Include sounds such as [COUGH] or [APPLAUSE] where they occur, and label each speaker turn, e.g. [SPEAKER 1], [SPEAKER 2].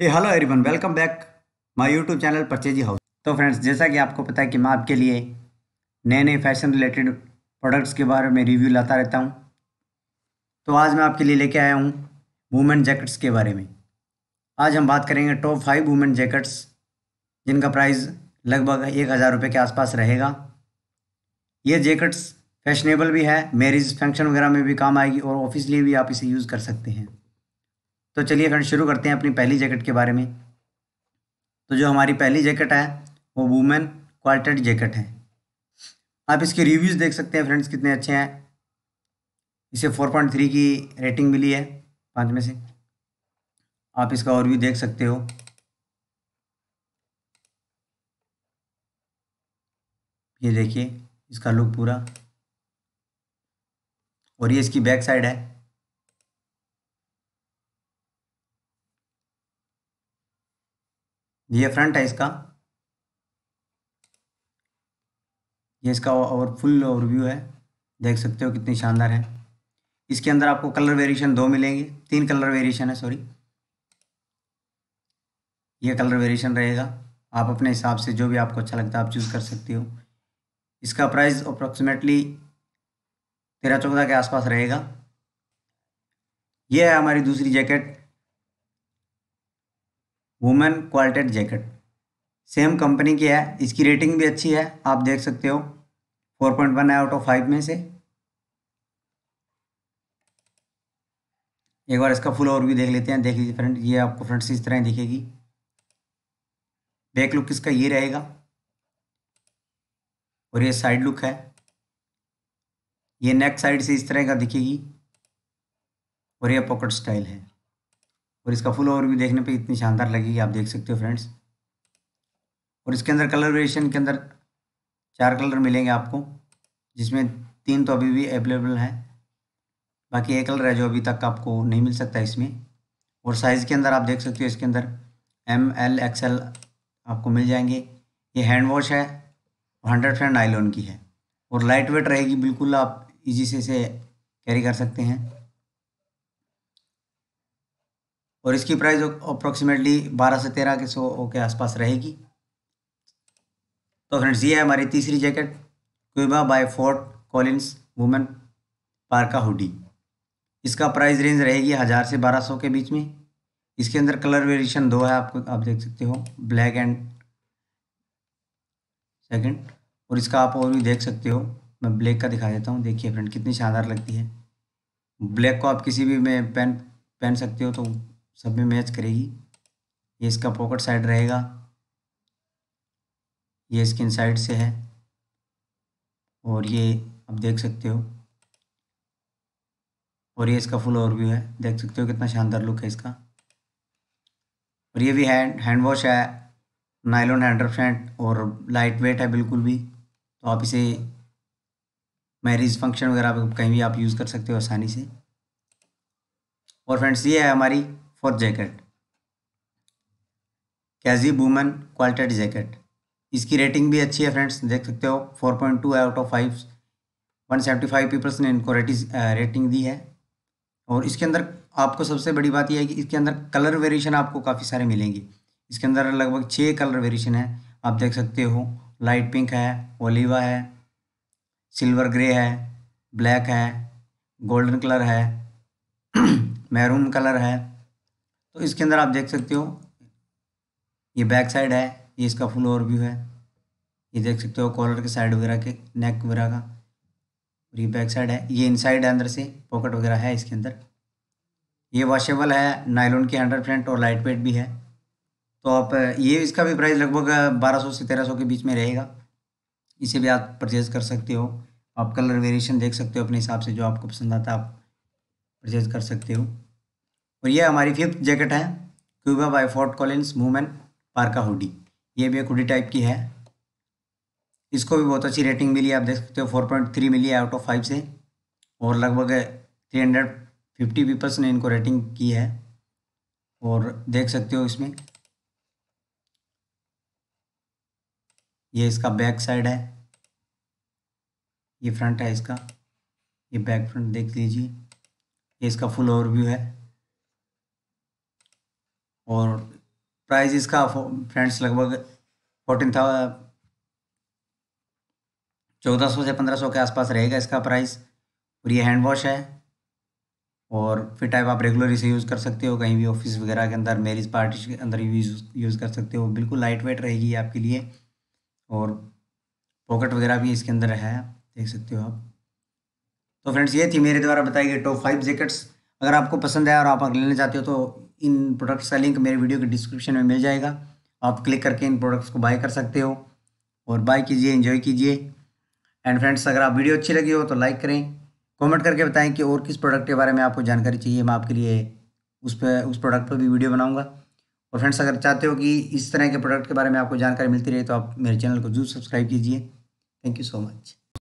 [SPEAKER 1] A hello everyone welcome back my YouTube channel purchasey house तो friends जैसा कि आपको पता है कि मैं आपके लिए नए नए फैशन रिलेटेड प्रोडक्ट्स के बारे में रिव्यू लाता रहता हूँ तो आज मैं आपके लिए लेके आया हूँ वूमेन जैकेट्स के बारे में आज हम बात करेंगे टॉप फाइव वूमेन जैकेट्स जिनका प्राइस लगभग एक हज़ार रुपये के आसपास रहेगा ये जैकेट्स फैशनेबल भी है मेरिज फंक्शन वगैरह में भी काम आएगी और ऑफिस लिए भी आप इसे यूज़ कर सकते हैं तो चलिए फ्रेंड शुरू करते हैं अपनी पहली जैकेट के बारे में तो जो हमारी पहली जैकेट है वो वुमेन क्वार्टेड जैकेट है आप इसके रिव्यूज़ देख सकते हैं फ्रेंड्स कितने अच्छे हैं इसे 4.3 की रेटिंग मिली है पाँच में से आप इसका और भी देख सकते हो ये देखिए इसका लुक पूरा और ये इसकी बैक साइड है ये फ्रंट है इसका ये इसका और फुल ओवरव्यू है देख सकते हो कितनी शानदार है इसके अंदर आपको कलर वेरिएशन दो मिलेंगे तीन कलर वेरिएशन है सॉरी ये कलर वेरिएशन रहेगा आप अपने हिसाब से जो भी आपको अच्छा लगता है आप चूज़ कर सकते हो इसका प्राइस अप्रोक्सीमेटली तेरह चौदह के आसपास रहेगा यह है हमारी दूसरी jacket women quilted jacket same company की है इसकी रेटिंग भी अच्छी है आप देख सकते हो 4.1 आउट ऑफ फाइव में से एक बार इसका फुल और भी देख लेते हैं देख लीजिए फ्रेंड ये आपको फ्रंट इस तरह दिखेगी बैक लुक इसका ये रहेगा और ये साइड लुक है ये नेक साइड से इस तरह का दिखेगी और ये पॉकेट स्टाइल है और इसका फुल ओवर भी देखने पे इतनी शानदार लगेगी आप देख सकते हो फ्रेंड्स और इसके अंदर कलर वेरिएशन के अंदर चार कलर मिलेंगे आपको जिसमें तीन तो अभी भी अवेलेबल हैं बाकी एक कलर है जो अभी तक आपको नहीं मिल सकता इसमें और साइज़ के अंदर आप देख सकते हो इसके अंदर एम एल एक्सएल आपको मिल जाएंगे ये हैंड वॉश है और हंड्रेड फ्रेंड आइलॉन की है और लाइट वेट रहेगी बिल्कुल आप इजी से इसे कैरी कर सकते हैं और इसकी प्राइस अप्रोक्सीमेटली बारह से तेरह के सौ के आसपास रहेगी तो फ्रेंड्स ये है हमारी तीसरी jacket Qube by Fort Collins women parka hoodie इसका प्राइस रेंज रहेगी हज़ार से बारह सौ के बीच में इसके अंदर कलर वेरिएशन दो है आपको आप देख सकते हो ब्लैक एंड सेकंड और इसका आप और भी देख सकते हो मैं ब्लैक का दिखा देता हूँ देखिए फ्रेंड कितनी शानदार लगती है ब्लैक को आप किसी भी में पहन पहन सकते हो तो सब में मैच करेगी ये इसका पॉकेट साइड रहेगा ये स्किन साइड से है और ये आप देख सकते हो और ये इसका फुल ओवरव्यू है देख सकते हो कितना शानदार लुक है इसका और ये भी हैंड हैंड वॉश है नाइलॉन हंड्रेड परसेंट और लाइट वेट है बिल्कुल भी तो आप इसे मैरिज फंक्शन वगैरह कहीं भी आप यूज़ कर सकते हो आसानी से और फ्रेंड्स ये है हमारी फॉर जैकेट कैजी वूमेन क्वालिटेड जैकेट इसकी रेटिंग भी अच्छी है फ्रेंड्स देख सकते हो four point two out of five one seventy five peoples ने इनको रेटिंग रेटिंग दी है और इसके अंदर आपको सबसे बड़ी बात यह है कि इसके अंदर कलर वेरिएशन आपको काफ़ी सारे मिलेंगे इसके अंदर लगभग छः कलर वेरिएशन है आप देख सकते हो लाइट पिंक है ओलिवा है सिल्वर ग्रे है ब्लैक है गोल्डन कलर है मैरून [CLEARS THROAT] कलर है तो इसके अंदर आप देख सकते हो ये बैक साइड है ये इसका फुल ओवरव्यू है ये देख सकते हो कॉलर के साइड वगैरह के नेक वगैरह का और ये बैक साइड है ये इनसाइड है अंदर से पॉकेट वगैरह है इसके अंदर ये वॉशेबल है नायलोन की अंडर प्रिंट और लाइट वेट भी है तो आप ये इसका भी प्राइस लगभग बारह सौ से तेरह सौ के बीच में रहेगा इसे भी आप परचेज़ कर सकते हो आप कलर वेरिएशन देख सकते हो अपने हिसाब से जो आपको पसंद आता है आप परचेज़ कर सकते हो और ये हमारी फिफ्थ जैकेट है Qube by Fort Collins women parka hoodie ये भी एक हुडी टाइप की है इसको भी बहुत अच्छी रेटिंग मिली आप देख सकते हो फोर पॉइंट थ्री मिली है आउट ऑफ फाइव से और लगभग थ्री हंड्रेड फिफ्टी पीपल्स ने इनको रेटिंग की है और देख सकते हो इसमें ये इसका बैक साइड है ये फ्रंट है इसका ये बैक फ्रंट देख लीजिए ये इसका फुल ओवरव्यू है और प्राइस इसका फ्रेंड्स लगभग फोर्टीन था चौदह सौ से पंद्रह सौ के आसपास रहेगा इसका प्राइस और ये हैंड वॉश है और फिर टाइप आप रेगुलर इसे यूज़ कर सकते हो कहीं भी ऑफिस वगैरह के अंदर मेरिज पार्टी के अंदर यूज़ यूज़ कर सकते हो बिल्कुल लाइट वेट रहेगी आपके लिए और पॉकेट वगैरह भी इसके अंदर है देख सकते हो आप तो फ्रेंड्स ये थी मेरे द्वारा बताई गई टॉप फाइव जैकेट्स अगर आपको पसंद है और आप लेना चाहते हो तो इन प्रोडक्ट्स का लिंक मेरे वीडियो के डिस्क्रिप्शन में मिल जाएगा आप क्लिक करके इन प्रोडक्ट्स को बाय कर सकते हो और बाय कीजिए इन्जॉय कीजिए एंड फ्रेंड्स अगर आप वीडियो अच्छी लगी हो तो लाइक करें कमेंट करके बताएं कि और किस प्रोडक्ट के बारे में आपको जानकारी चाहिए मैं आपके लिए उस पर उस प्रोडक्ट पर भी वीडियो बनाऊंगा और फ्रेंड्स अगर चाहते हो कि इस तरह के प्रोडक्ट के बारे में आपको जानकारी मिलती रहे तो आप मेरे चैनल को जरूर सब्सक्राइब कीजिए थैंक यू सो मच